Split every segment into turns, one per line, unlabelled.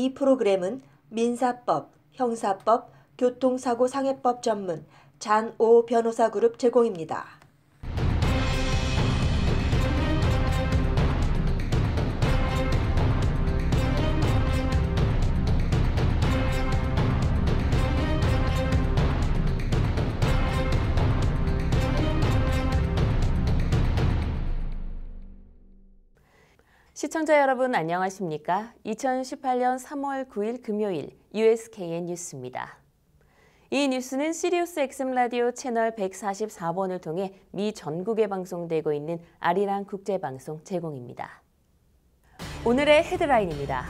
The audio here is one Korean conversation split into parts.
이 프로그램은 민사법, 형사법, 교통사고 상해법 전문 잔오 변호사 그룹 제공입니다.
시청자 여러분 안녕하십니까? 2018년 3월 9일 금요일 USKN 뉴스입니다. 이 뉴스는 시리우스 XM 라디오 채널 144번을 통해 미 전국에 방송되고 있는 아리랑 국제방송 제공입니다. 오늘의 헤드라인입니다.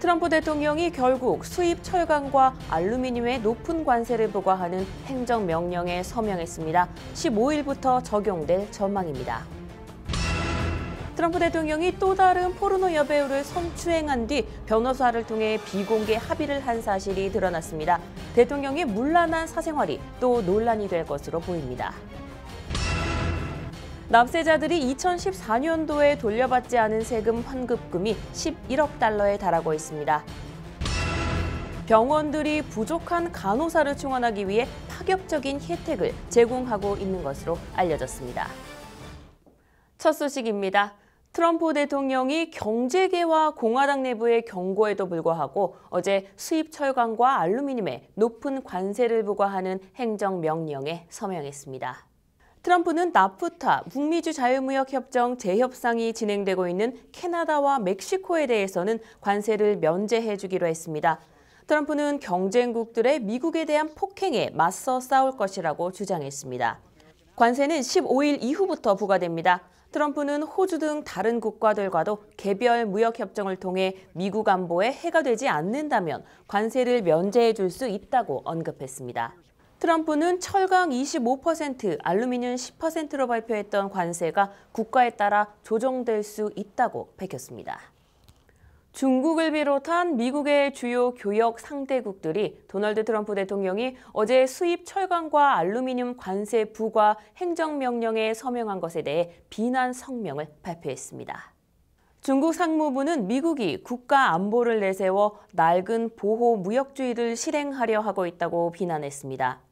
트럼프 대통령이 결국 수입 철강과 알루미늄의 높은 관세를 부과하는 행정명령에 서명했습니다. 15일부터 적용될 전망입니다. 트럼프 대통령이 또 다른 포르노 여배우를 성추행한 뒤 변호사를 통해 비공개 합의를 한 사실이 드러났습니다. 대통령의 문란한 사생활이 또 논란이 될 것으로 보입니다. 납세자들이 2014년도에 돌려받지 않은 세금 환급금이 11억 달러에 달하고 있습니다. 병원들이 부족한 간호사를 충원하기 위해 파격적인 혜택을 제공하고 있는 것으로 알려졌습니다. 첫 소식입니다. 트럼프 대통령이 경제계와 공화당 내부의 경고에도 불구하고 어제 수입 철강과 알루미늄에 높은 관세를 부과하는 행정명령에 서명했습니다. 트럼프는 나프타, 북미주 자유무역협정 재협상이 진행되고 있는 캐나다와 멕시코에 대해서는 관세를 면제해 주기로 했습니다. 트럼프는 경쟁국들의 미국에 대한 폭행에 맞서 싸울 것이라고 주장했습니다. 관세는 15일 이후부터 부과됩니다. 트럼프는 호주 등 다른 국가들과도 개별 무역 협정을 통해 미국 안보에 해가 되지 않는다면 관세를 면제해 줄 수 있다고 언급했습니다. 트럼프는 철강 25%, 알루미늄 10%로 발표했던 관세가 국가에 따라 조정될 수 있다고 밝혔습니다. 중국을 비롯한 미국의 주요 교역 상대국들이 도널드 트럼프 대통령이 어제 수입 철강과 알루미늄 관세 부과 행정명령에 서명한 것에 대해 비난 성명을 발표했습니다. 중국 상무부는 미국이 국가 안보를 내세워 낡은 보호 무역주의를 실행하려 하고 있다고 비난했습니다.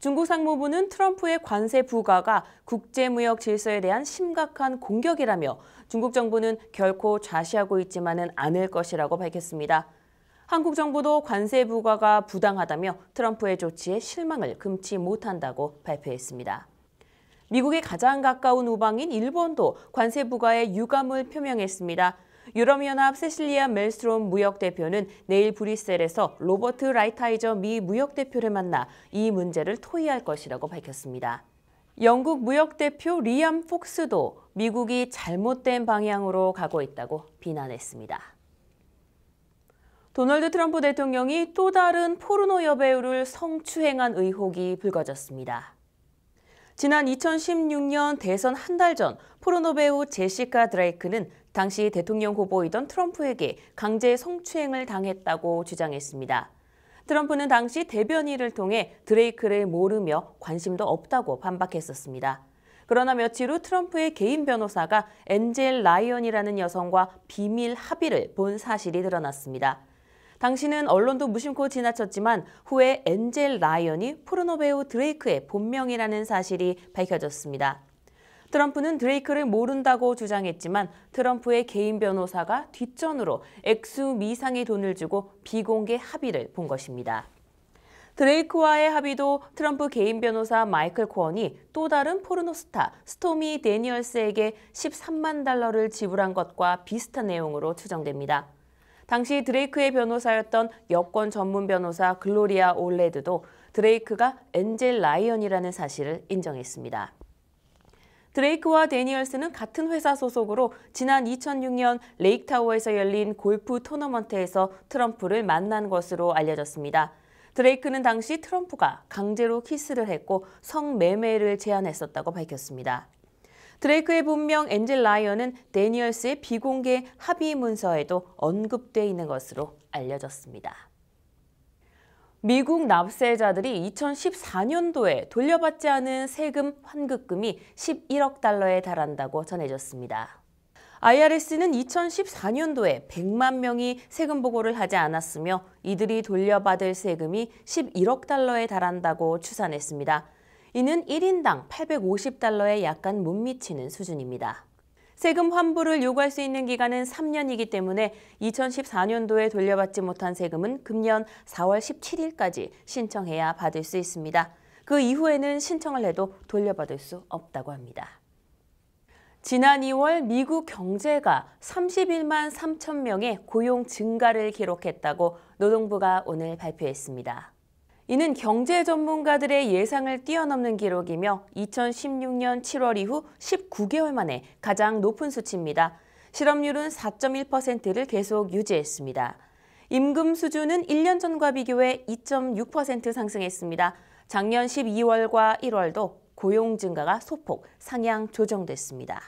중국 상무부는 트럼프의 관세 부과가 국제무역 질서에 대한 심각한 공격이라며 중국 정부는 결코 좌시하고 있지만은 않을 것이라고 밝혔습니다. 한국 정부도 관세 부과가 부당하다며 트럼프의 조치에 실망을 금치 못한다고 발표했습니다. 미국의 가장 가까운 우방인 일본도 관세 부과에 유감을 표명했습니다. 유럽연합 세실리아 멜스트롬 무역대표는 내일 브뤼셀에서 로버트 라이타이저 미 무역대표를 만나 이 문제를 토의할 것이라고 밝혔습니다. 영국 무역대표 리암 폭스도 미국이 잘못된 방향으로 가고 있다고 비난했습니다. 도널드 트럼프 대통령이 또 다른 포르노 여배우를 성추행한 의혹이 불거졌습니다. 지난 2016년 대선 한 달 전 포르노 배우 제시카 드레이크는 당시 대통령 후보이던 트럼프에게 강제 성추행을 당했다고 주장했습니다. 트럼프는 당시 대변인을 통해 드레이크를 모르며 관심도 없다고 반박했었습니다. 그러나 며칠 후 트럼프의 개인 변호사가 엔젤 라이언이라는 여성과 비밀 합의를 본 사실이 드러났습니다. 당시는 언론도 무심코 지나쳤지만 후에 엔젤 라이언이 포르노 배우 드레이크의 본명이라는 사실이 밝혀졌습니다. 트럼프는 드레이크를 모른다고 주장했지만 트럼프의 개인 변호사가 뒷전으로 액수 미상의 돈을 주고 비공개 합의를 본 것입니다. 드레이크와의 합의도 트럼프 개인 변호사 마이클 코언이 또 다른 포르노스타 스토미 데니얼스에게 13만 달러를 지불한 것과 비슷한 내용으로 추정됩니다. 당시 드레이크의 변호사였던 여권 전문 변호사 글로리아 올레드도 드레이크가 엔젤 라이언이라는 사실을 인정했습니다. 드레이크와 데니얼스는 같은 회사 소속으로 지난 2006년 레이크타워에서 열린 골프 토너먼트에서 트럼프를 만난 것으로 알려졌습니다. 드레이크는 당시 트럼프가 강제로 키스를 했고 성매매를 제안했었다고 밝혔습니다. 드레이크의 본명 엔젤 라이언은 데니얼스의 비공개 합의 문서에도 언급돼 있는 것으로 알려졌습니다. 미국 납세자들이 2014년도에 돌려받지 않은 세금 환급금이 11억 달러에 달한다고 전해졌습니다. IRS는 2014년도에 100만 명이 세금 보고를 하지 않았으며 이들이 돌려받을 세금이 11억 달러에 달한다고 추산했습니다. 이는 1인당 850달러에 약간 못 미치는 수준입니다. 세금 환불을 요구할 수 있는 기간은 3년이기 때문에 2014년도에 돌려받지 못한 세금은 금년 4월 17일까지 신청해야 받을 수 있습니다. 그 이후에는 신청을 해도 돌려받을 수 없다고 합니다. 지난 2월 미국 경제가 31만 3천 명의 고용 증가를 기록했다고 노동부가 오늘 발표했습니다. 이는 경제 전문가들의 예상을 뛰어넘는 기록이며 2016년 7월 이후 19개월 만에 가장 높은 수치입니다. 실업률은 4.1%를 계속 유지했습니다. 임금 수준은 1년 전과 비교해 2.6% 상승했습니다. 작년 12월과 1월도 고용 증가가 소폭 상향 조정됐습니다.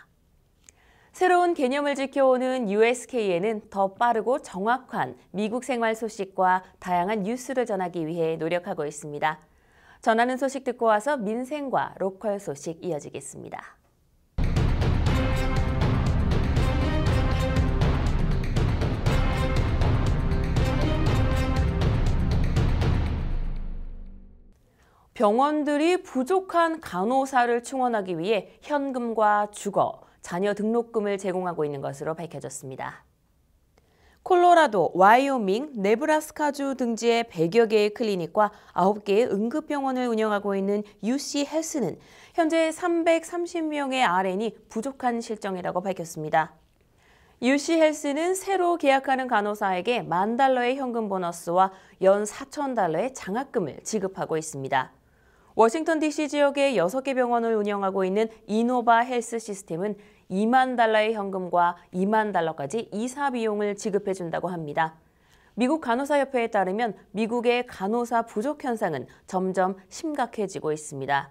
새로운 개념을 지켜오는 USK에는 더 빠르고 정확한 미국 생활 소식과 다양한 뉴스를 전하기 위해 노력하고 있습니다. 전하는 소식 듣고 와서 민생과 로컬 소식 이어지겠습니다. 병원들이 부족한 간호사를 충원하기 위해 현금과 주거, 자녀 등록금을 제공하고 있는 것으로 밝혀졌습니다. 콜로라도, 와이오밍, 네브라스카주 등지의 100여 개의 클리닉과 9개의 응급병원을 운영하고 있는 UC 헬스는 현재 330명의 RN이 부족한 실정이라고 밝혔습니다. UC 헬스는 새로 계약하는 간호사에게 만 달러의 현금 보너스와 연 4천 달러의 장학금을 지급하고 있습니다. 워싱턴 DC 지역의 6개 병원을 운영하고 있는 이노바 헬스 시스템은 2만 달러의 현금과 2만 달러까지 이사 비용을 지급해 준다고 합니다. 미국 간호사협회에 따르면 미국의 간호사 부족 현상은 점점 심각해지고 있습니다.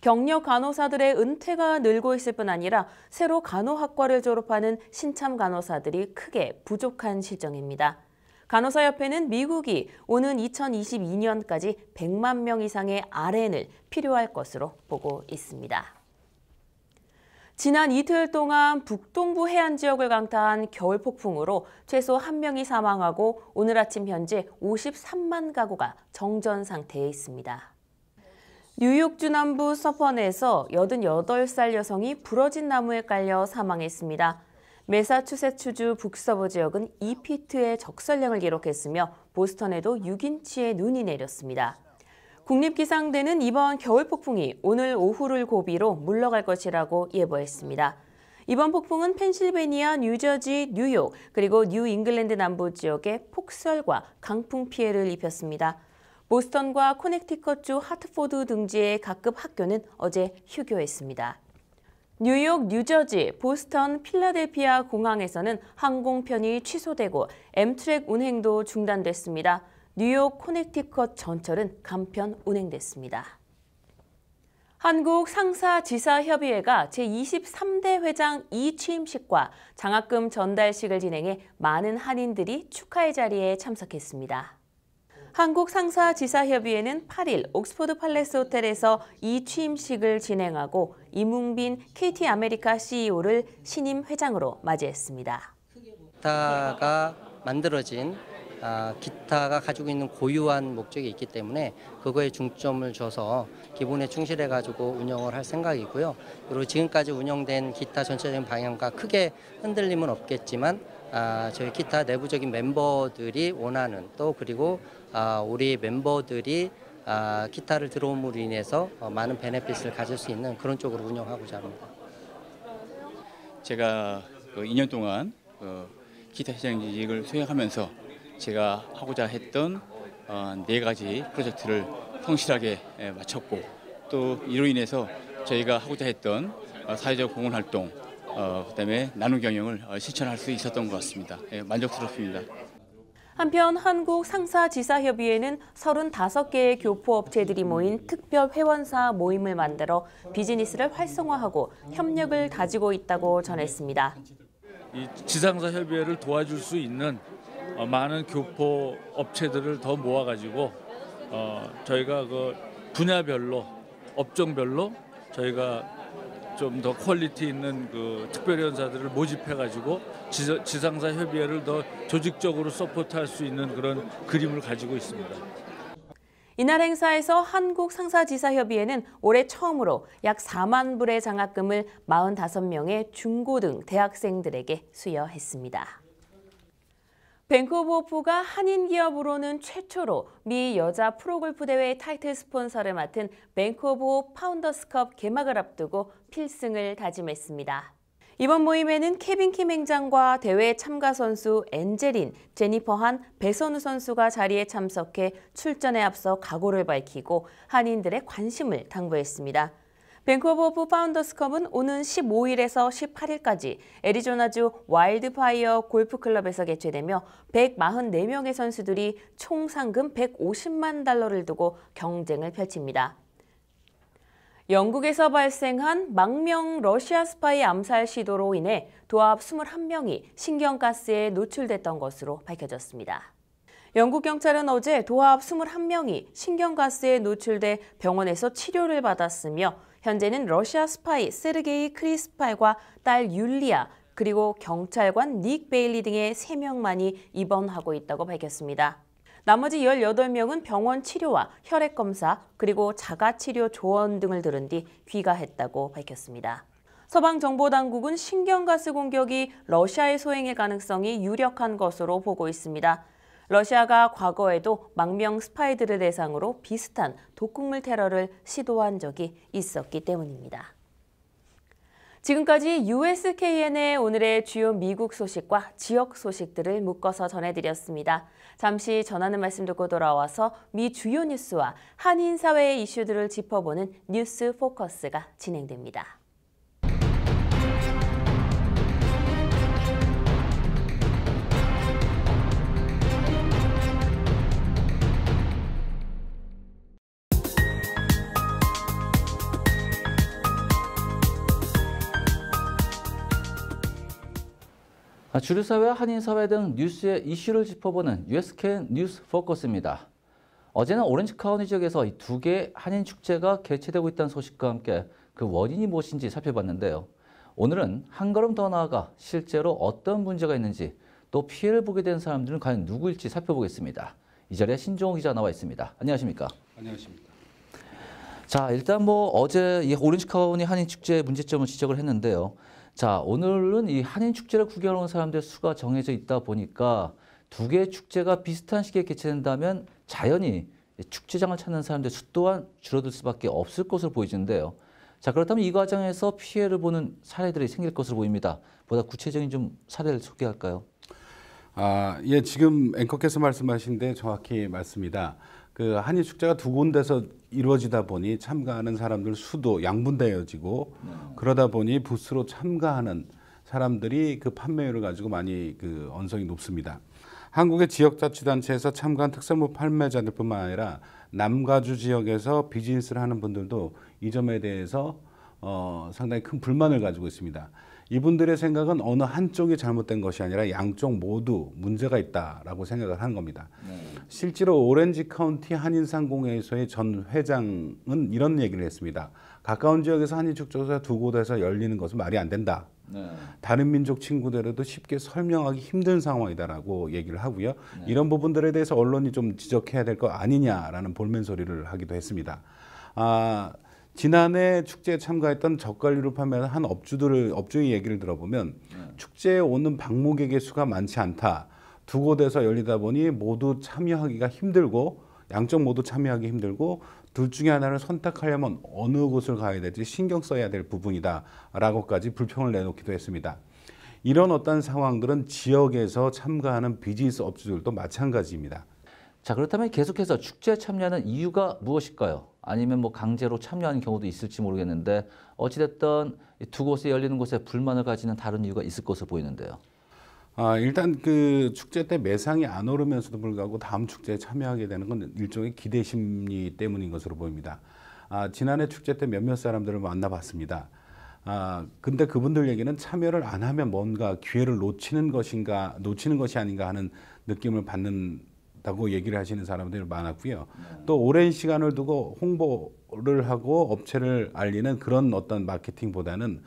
경력 간호사들의 은퇴가 늘고 있을 뿐 아니라 새로 간호학과를 졸업하는 신참 간호사들이 크게 부족한 실정입니다. 간호사협회는 미국이 오는 2022년까지 100만 명 이상의 RN을 필요할 것으로 보고 있습니다. 지난 이틀 동안 북동부 해안 지역을 강타한 겨울 폭풍으로 최소 1명이 사망하고 오늘 아침 현재 53만 가구가 정전 상태에 있습니다. 뉴욕 주남부 서펀에서 88살 여성이 부러진 나무에 깔려 사망했습니다. 메사추세츠주 북서부 지역은 2피트의 적설량을 기록했으며 보스턴에도 6인치의 눈이 내렸습니다. 국립기상대는 이번 겨울 폭풍이 오늘 오후를 고비로 물러갈 것이라고 예보했습니다. 이번 폭풍은 펜실베니아, 뉴저지, 뉴욕, 그리고 뉴 잉글랜드 남부 지역에 폭설과 강풍 피해를 입혔습니다. 보스턴과 코넥티컷주 하트포드 등지의 각급 학교는 어제 휴교했습니다. 뉴욕, 뉴저지, 보스턴, 필라델피아 공항에서는 항공편이 취소되고 엠트랙 운행도 중단됐습니다. 뉴욕 코넥티컷 전철은 간편 운행됐습니다. 한국 상사지사협의회가 제23대 회장 이취임식과 장학금 전달식을 진행해 많은 한인들이 축하의 자리에 참석했습니다. 한국 상사 지사협의회는 8일 옥스포드 팔레스 호텔에서 이 취임식을 진행하고 이문빈 KT 아메리카 CEO를 신임 회장으로 맞이했습니다.
기타가 만들어진 아, 기타가 가지고 있는 고유한 목적이 있기 때문에 그거에 중점을 줘서 기본에 충실해 가지고 운영을 할 생각이고요. 그리고 지금까지 운영된 기타 전체적인 방향과 크게 흔들림은 없겠지만 아, 저희 기타 내부적인 멤버들이 원하는 또 그리고 아, 우리 멤버들이 아, 기타를 들어옴으로 인해서 어, 많은 베네핏을 가질 수 있는 그런 쪽으로 운영하고자 합니다. 제가 2년 그 동안 어, 기타 시장직을 수행하면서 제가 하고자 했던 어, 네 가지 프로젝트를 성실하게 예, 마쳤고 또 이로 인해서 저희가 하고자 했던 사회적 공헌 활동 그다음에 나눔 경영을 실천할 수 있었던 것 같습니다. 예, 만족스럽습니다.
한편 한국 상사지사협의회는 35개의 교포업체들이 모인 특별 회원사 모임을 만들어 비즈니스를 활성화하고 협력을 다지고 있다고 전했습니다.
이 지상사 협의회를 도와줄 수 있는 어, 많은 교포 업체들을 더 모아가지고 어, 저희가 그 분야별로 업종별로 저희가 좀더 퀄리티 있는 그 특별연사들을 모집해가지고 지상사 협의회를 더 조직적으로 서포트할 수 있는 그런 그림을 가지고 있습니다.
이날 행사에서 한국상사지사협의회는 올해 처음으로 약 4만 불의 장학금을 45명의 중고 등 대학생들에게 수여했습니다. 벤쿠버 오프가 한인 기업으로는 최초로 미 여자 프로골프 대회 타이틀 스폰서를 맡은 벤쿠버 파운더스컵 개막을 앞두고 필승을 다짐했습니다. 이번 모임에는 케빈 킴 행장과 대회 참가 선수 엔젤린, 제니퍼 한, 배선우 선수가 자리에 참석해 출전에 앞서 각오를 밝히고 한인들의 관심을 당부했습니다. 밴쿠버 오브 파운더스컵은 오는 15일에서 18일까지 애리조나주 와일드파이어 골프클럽에서 개최되며 144명의 선수들이 총 상금 150만 달러를 두고 경쟁을 펼칩니다. 영국에서 발생한 망명 러시아 스파이 암살 시도로 인해 도합 21명이 신경가스에 노출됐던 것으로 밝혀졌습니다. 영국 경찰은 어제 도합 21명이 신경가스에 노출돼 병원에서 치료를 받았으며 현재는 러시아 스파이 세르게이 크리스팔과 딸 율리아 그리고 경찰관 닉 베일리 등의 3명만이 입원하고 있다고 밝혔습니다. 나머지 18명은 병원 치료와 혈액 검사 그리고 자가 치료 조언 등을 들은 뒤 귀가했다고 밝혔습니다. 서방 정보 당국은 신경가스 공격이 러시아에 소행일 가능성이 유력한 것으로 보고 있습니다. 러시아가 과거에도 망명 스파이들을 대상으로 비슷한 독극물 테러를 시도한 적이 있었기 때문입니다. 지금까지 USKN의 오늘의 주요 미국 소식과 지역 소식들을 묶어서 전해드렸습니다. 잠시 전하는 말씀 듣고 돌아와서 미 주요 뉴스와 한인 사회의 이슈들을 짚어보는 뉴스 포커스가 진행됩니다.
아, 주류사회와 한인사회 등 뉴스의 이슈를 짚어보는 USKN 뉴스 포커스입니다. 어제는 오렌지 카운티 지역에서 두 개의 한인 축제가 개최되고 있다는 소식과 함께 그 원인이 무엇인지 살펴봤는데요. 오늘은 한 걸음 더 나아가 실제로 어떤 문제가 있는지 또 피해를 보게 된 사람들은 과연 누구일지 살펴보겠습니다. 이 자리에 신종호 기자 나와 있습니다. 안녕하십니까? 안녕하십니까? 자, 일단 뭐 어제 오렌지 카운티 한인 축제 의 문제점을 지적을 했는데요. 자, 오늘은 이 한인 축제를 구경하러 온 사람들 수가 정해져 있다 보니까 두 개의 축제가 비슷한 시기에 개최된다면 자연히 축제장을 찾는 사람들 수 또한 줄어들 수밖에 없을 것으로 보이는데요. 자, 그렇다면 이 과정에서 피해를 보는 사례들이 생길 것으로 보입니다. 보다 구체적인 좀 사례를 소개할까요? 아, 예,
지금 앵커께서 말씀하신 데 정확히 맞습니다. 그 한인 축제가 두 군데서 이루어지다 보니 참가하는 사람들 수도 양분되어지고 네. 그러다 보니 부스로 참가하는 사람들이 그 판매율을 가지고 많이 그 언성이 높습니다. 한국의 지역자치단체에서 참가한 특산물 판매자들뿐만 아니라 남가주 지역에서 비즈니스를 하는 분들도 이 점에 대해서 어, 상당히 큰 불만을 가지고 있습니다. 이분들의 생각은 어느 한쪽이 잘못된 것이 아니라 양쪽 모두 문제가 있다라고 생각을 한 겁니다. 네. 실제로 오렌지 카운티 한인상공회의소의 전 회장은 이런 얘기를 했습니다. 가까운 지역에서 한인 축조사 두 곳에서 열리는 것은 말이 안 된다. 네. 다른 민족 친구들에도 쉽게 설명하기 힘든 상황이다라고 얘기를 하고요. 네. 이런 부분들에 대해서 언론이 좀 지적해야 될 거 아니냐라는 볼멘 소리를 하기도 했습니다. 아, 지난해 축제에 참가했던 젓갈 류를 판매하는 한 업주들을 업주의 얘기를 들어보면 네. 축제에 오는 방문객의 수가 많지 않다. 두 곳에서 열리다 보니 모두 참여하기가 힘들고 양쪽 모두 참여하기 힘들고 둘 중에 하나를 선택하려면 어느 곳을 가야 될지 신경 써야 될 부분이다라고까지 불평을 내놓기도 했습니다. 이런 어떤 상황들은 지역에서 참가하는 비즈니스
업주들도 마찬가지입니다. 자, 그렇다면 계속해서 축제에 참여하는 이유가 무엇일까요? 아니면 뭐 강제로 참여하는 경우도 있을지 모르겠는데 어찌됐든 두 곳에 열리는 곳에 불만을 가지는 다른 이유가 있을 것으로 보이는데요. 아, 일단 그 축제 때
매상이 안 오르면서도 불구하고 다음 축제에 참여하게 되는 건 일종의 기대 심리 때문인 것으로 보입니다. 아, 지난해 축제 때 몇몇 사람들을 만나봤습니다. 아, 근데 그분들 얘기는 참여를 안 하면 뭔가 기회를 놓치는 것인가, 놓치는 것이 아닌가 하는 느낌을 받는 라고 얘기를 하시는 사람들이 많았고요. 또 오랜 시간을 두고 홍보를 하고 업체를 알리는 그런 어떤 마케팅보다는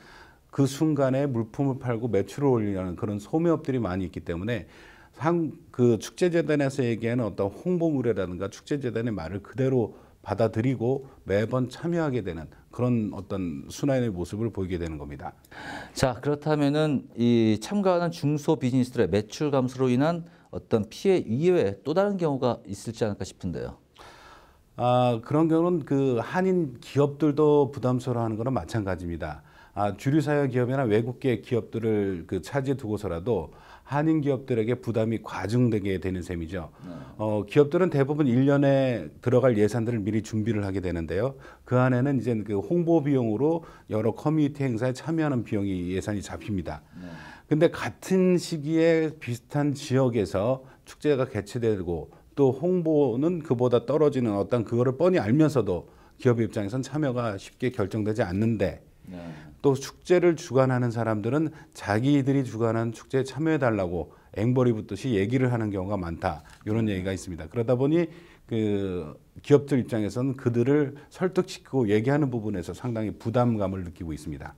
그 순간에 물품을 팔고 매출을 올리려는 그런 소매업들이 많이 있기 때문에 한그 축제재단에서 얘기하는 어떤 홍보물이라든가 축제재단의 말을 그대로 받아들이고
매번 참여하게 되는 그런 어떤 순환의 모습을 보이게 되는 겁니다. 자 그렇다면은 이 참가하는 중소 비즈니스들의 매출 감소로 인한 어떤 피해 이외에 또 다른 경우가 있을지 않을까 싶은데요. 아, 그런 경우는
그 한인 기업들도 부담스러워하는 거는 마찬가지입니다. 아, 주류 사회 기업이나 외국계 기업들을 그차지 두고서라도 한인 기업들에게 부담이 과중되게 되는 셈이죠. 네. 어, 기업들은 대부분 일년에 들어갈 예산들을 미리 준비를 하게 되는데요. 그 안에는 이제 그 홍보 비용으로 여러 커뮤니티 행사에 참여하는 비용이 예산이 잡힙니다. 네. 근데 같은 시기에 비슷한 지역에서 축제가 개최되고 또 홍보는 그보다 떨어지는 어떤 그거를 뻔히 알면서도 기업의 입장에선 참여가 쉽게 결정되지 않는데 네. 또 축제를 주관하는 사람들은 자기들이 주관한 축제에 참여해 달라고 앵벌이 붙듯이 얘기를 하는 경우가 많다 이런 네. 얘기가 있습니다. 그러다 보니 그 기업들 입장에서는 그들을
설득시키고 얘기하는 부분에서 상당히 부담감을 느끼고 있습니다.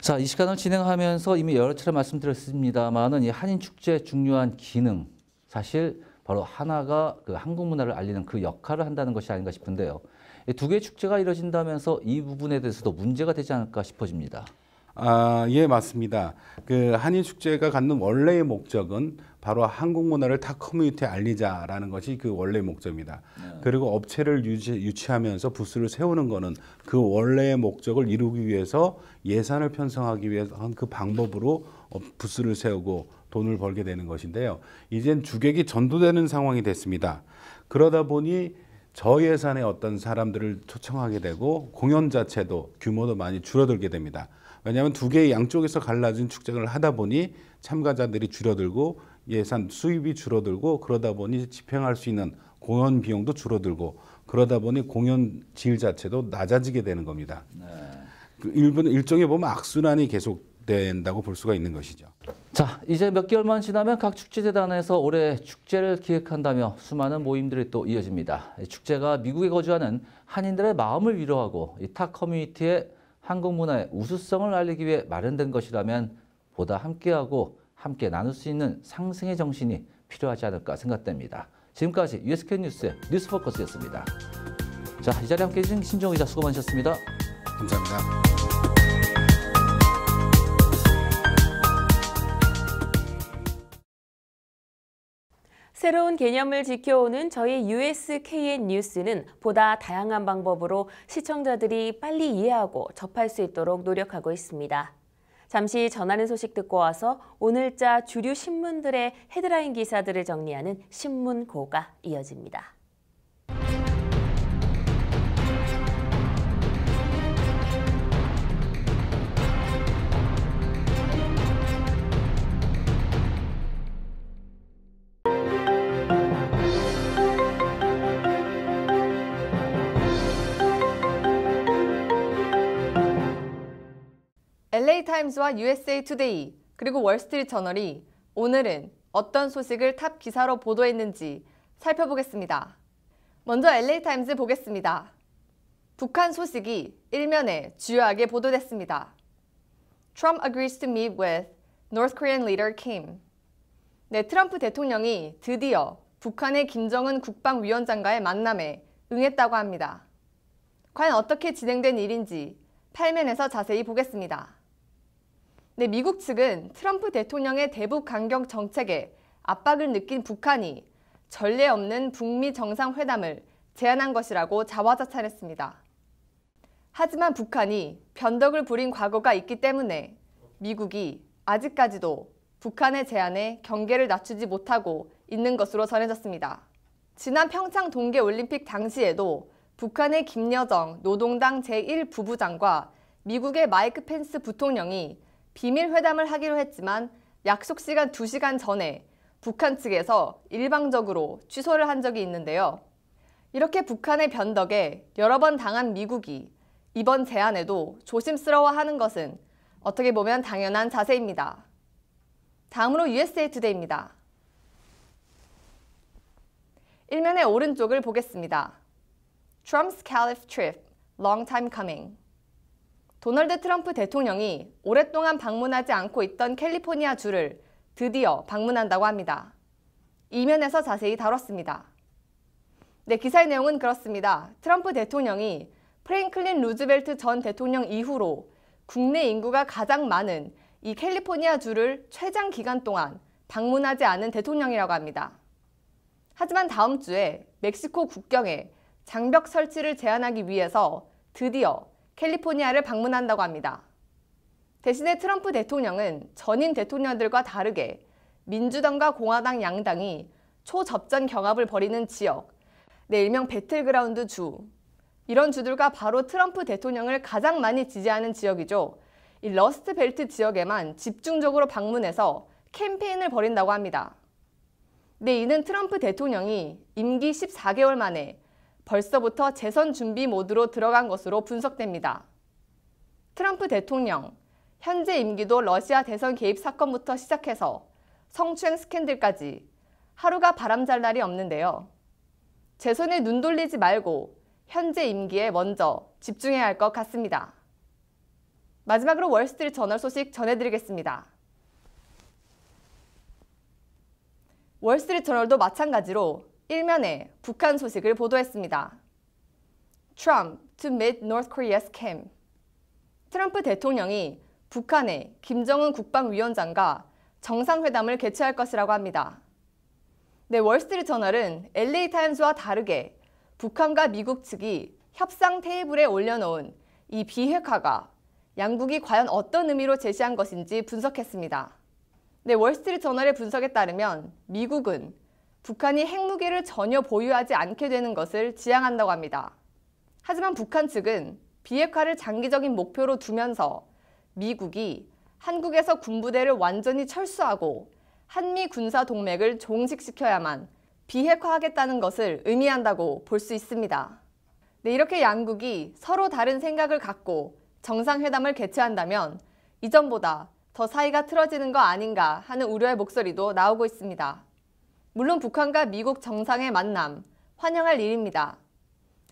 자, 이 시간을 진행하면서 이미 여러 차례 말씀드렸습니다만은 이 한인 축제의 중요한 기능 사실 바로 하나가 그 한국 문화를 알리는 그 역할을 한다는 것이 아닌가 싶은데요. 두 개의 축제가 이뤄진다면서 이 부분에 대해서도 문제가 되지 않을까 싶어집니다.
아, 예, 맞습니다. 그 한인 축제가 갖는 원래의 목적은 바로 한국 문화를 타 커뮤니티에 알리자라는 것이 그 원래 목적입니다. 네. 그리고 업체를 유치, 유치하면서 부스를 세우는 거는 그 원래의 목적을 이루기 위해서 예산을 편성하기 위한그 방법으로 어, 부스를 세우고 돈을 벌게 되는 것인데요. 이젠 주객이 전도되는 상황이 됐습니다. 그러다 보니 저예산의 어떤 사람들을 초청하게 되고 공연 자체도 규모도 많이 줄어들게 됩니다. 왜냐하면 두 개의 양쪽에서 갈라진 축제를 하다 보니 참가자들이 줄어들고 예산 수입이 줄어들고 그러다 보니 집행할 수 있는 공연 비용도 줄어들고 그러다 보니 공연 질 자체도 낮아지게 되는 겁니다. 네. 그 일본 일종에 보면 악순환이 계속된다고 볼 수가 있는 것이죠.
자, 이제 몇 개월만 지나면 각 축제재단에서 올해 축제를 기획한다며 수많은 모임들이 또 이어집니다. 축제가 미국에 거주하는 한인들의 마음을 위로하고 이타 커뮤니티의 한국 문화의 우수성을 알리기 위해 마련된 것이라면 보다 함께하고 함께 나눌 수 있는 상생의 정신이 필요하지 않을까 생각됩니다. 지금까지 USK 뉴스의 뉴스포커스였습니다. 자, 이 자리에 함께해 주신 신정 의자 수고 많으셨습니다. 감사합니다.
새로운 개념을 지켜오는 저희 USKN 뉴스는 보다 다양한 방법으로 시청자들이 빨리 이해하고 접할 수 있도록 노력하고 있습니다. 잠시 전하는 소식 듣고 와서 오늘자 주류 신문들의 헤드라인 기사들을 정리하는 신문 고가 이어집니다.
LA 타임즈와 USA 투데이 그리고 월스트리트 저널이 오늘은 어떤 소식을 탑 기사로 보도했는지 살펴보겠습니다. 먼저 LA 타임즈 보겠습니다. 북한 소식이 일면에 주요하게 보도됐습니다. Trump agrees to meet with North Korean leader Kim. 네, 트럼프 대통령이 드디어 북한의 김정은 국방위원장과의 만남에 응했다고 합니다. 과연 어떻게 진행된 일인지 8면에서 자세히 보겠습니다. 네, 미국 측은 트럼프 대통령의 대북 강경 정책에 압박을 느낀 북한이 전례 없는 북미 정상회담을 제안한 것이라고 자화자찬했습니다. 하지만 북한이 변덕을 부린 과거가 있기 때문에 미국이 아직까지도 북한의 제안에 경계를 낮추지 못하고 있는 것으로 전해졌습니다. 지난 평창 동계올림픽 당시에도 북한의 김여정 노동당 제1부부장과 미국의 마이크 펜스 부통령이 비밀 회담을 하기로 했지만 약속 시간 2시간 전에 북한 측에서 일방적으로 취소를 한 적이 있는데요. 이렇게 북한의 변덕에 여러 번 당한 미국이 이번 제안에도 조심스러워하는 것은 어떻게 보면 당연한 자세입니다. 다음으로 USA t o d a y 입니다 일면의 오른쪽을 보겠습니다. Trump's c a l i p Trip, Long Time Coming. 도널드 트럼프 대통령이 오랫동안 방문하지 않고 있던 캘리포니아 주를 드디어 방문한다고 합니다. 이면에서 자세히 다뤘습니다. 네, 기사의 내용은 그렇습니다. 트럼프 대통령이 프랭클린 루즈벨트 전 대통령 이후로 국내 인구가 가장 많은 이 캘리포니아 주를 최장 기간 동안 방문하지 않은 대통령이라고 합니다. 하지만 다음 주에 멕시코 국경에 장벽 설치를 제한하기 위해서 드디어 캘리포니아를 방문한다고 합니다. 대신에 트럼프 대통령은 전인 대통령들과 다르게 민주당과 공화당 양당이 초접전 경합을 벌이는 지역, 내 일명 배틀그라운드 주, 이런 주들과 바로 트럼프 대통령을 가장 많이 지지하는 지역이죠. 이 러스트 벨트 지역에만 집중적으로 방문해서 캠페인을 벌인다고 합니다. 근데 네, 이는 트럼프 대통령이 임기 14개월 만에 벌써부터 재선 준비 모드로 들어간 것으로 분석됩니다. 트럼프 대통령, 현재 임기도 러시아 대선 개입 사건부터 시작해서 성추행 스캔들까지 하루가 바람잘 날이 없는데요. 재선에눈 돌리지 말고 현재 임기에 먼저 집중해야 할 것 같습니다. 마지막으로 월스트리트 저널 소식 전해드리겠습니다. 월스트리트 저널도 마찬가지로 일면에 북한 소식을 보도했습니다. Trump to meet North Korea's Kim. 트럼프 대통령이 북한의 김정은 국방위원장과 정상회담을 개최할 것이라고 합니다. 네, 월스트리트저널은 LA타임스와 다르게 북한과 미국 측이 협상 테이블에 올려놓은 이 비핵화가 양국이 과연 어떤 의미로 제시한 것인지 분석했습니다. 네, 월스트리트저널의 분석에 따르면 미국은 북한이 핵무기를 전혀 보유하지 않게 되는 것을 지향한다고 합니다. 하지만 북한 측은 비핵화를 장기적인 목표로 두면서 미국이 한국에서 군부대를 완전히 철수하고 한미 군사 동맹을 종식시켜야만 비핵화하겠다는 것을 의미한다고 볼 수 있습니다. 네, 이렇게 양국이 서로 다른 생각을 갖고 정상회담을 개최한다면 이전보다 더 사이가 틀어지는 거 아닌가 하는 우려의 목소리도 나오고 있습니다. 물론 북한과 미국 정상의 만남, 환영할 일입니다.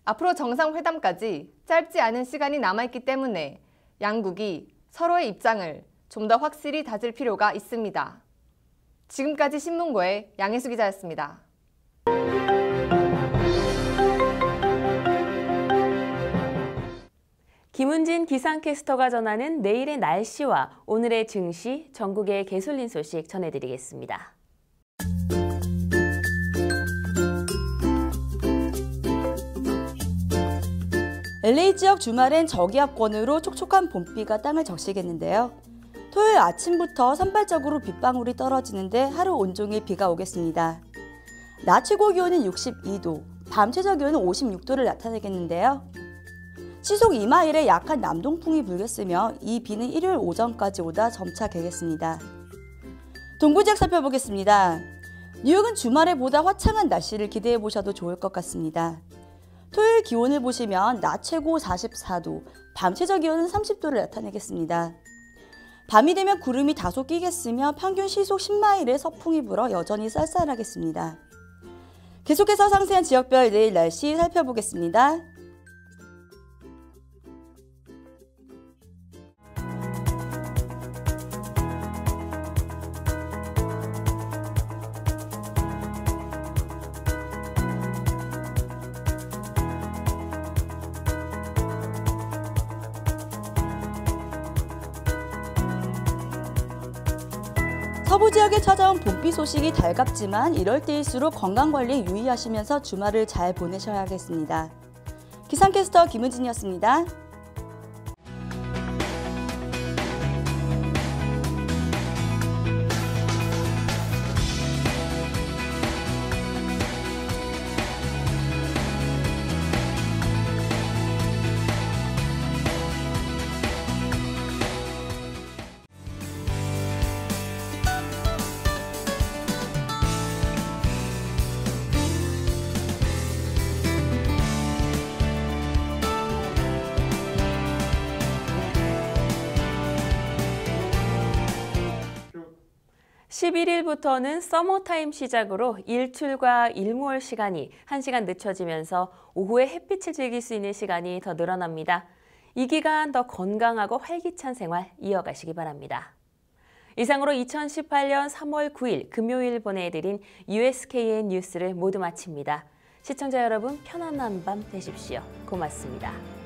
앞으로 정상회담까지 짧지 않은 시간이 남아있기 때문에 양국이 서로의 입장을 좀 더 확실히 다질 필요가 있습니다. 지금까지 신문고의 양혜수 기자였습니다.
김은진 기상캐스터가 전하는 내일의 날씨와 오늘의 증시, 전국의 개솔린 소식 전해드리겠습니다.
LA 지역 주말엔 저기압권으로 촉촉한 봄비가 땅을 적시겠는데요. 토요일 아침부터 산발적으로 빗방울이 떨어지는데 하루 온종일 비가 오겠습니다. 낮 최고 기온은 62도, 밤 최저 기온은 56도를 나타내겠는데요. 시속 2마일의 약한 남동풍이 불겠으며 이 비는 일요일 오전까지 오다 점차 개겠습니다. 동부 지역 살펴보겠습니다. 뉴욕은 주말에 보다 화창한 날씨를 기대해 보셔도 좋을 것 같습니다. 토요일 기온을 보시면 낮 최고 44도, 밤 최저 기온은 30도를 나타내겠습니다. 밤이 되면 구름이 다소 끼겠으며 평균 시속 10마일의 서풍이 불어 여전히 쌀쌀하겠습니다. 계속해서 상세한 지역별 내일 날씨 살펴보겠습니다. 서부 지역에 찾아온 봄비 소식이 달갑지만 이럴 때일수록 건강관리 유의하시면서 주말을 잘 보내셔야겠습니다. 기상캐스터 김은진이었습니다.
11일부터는 서머타임 시작으로 일출과 일몰 시간이 1시간 늦춰지면서 오후에 햇빛을 즐길 수 있는 시간이 더 늘어납니다. 이 기간 더 건강하고 활기찬 생활 이어가시기 바랍니다. 이상으로 2018년 3월 9일 금요일 보내드린 USKN 뉴스를 모두 마칩니다. 시청자 여러분 편안한 밤 되십시오. 고맙습니다.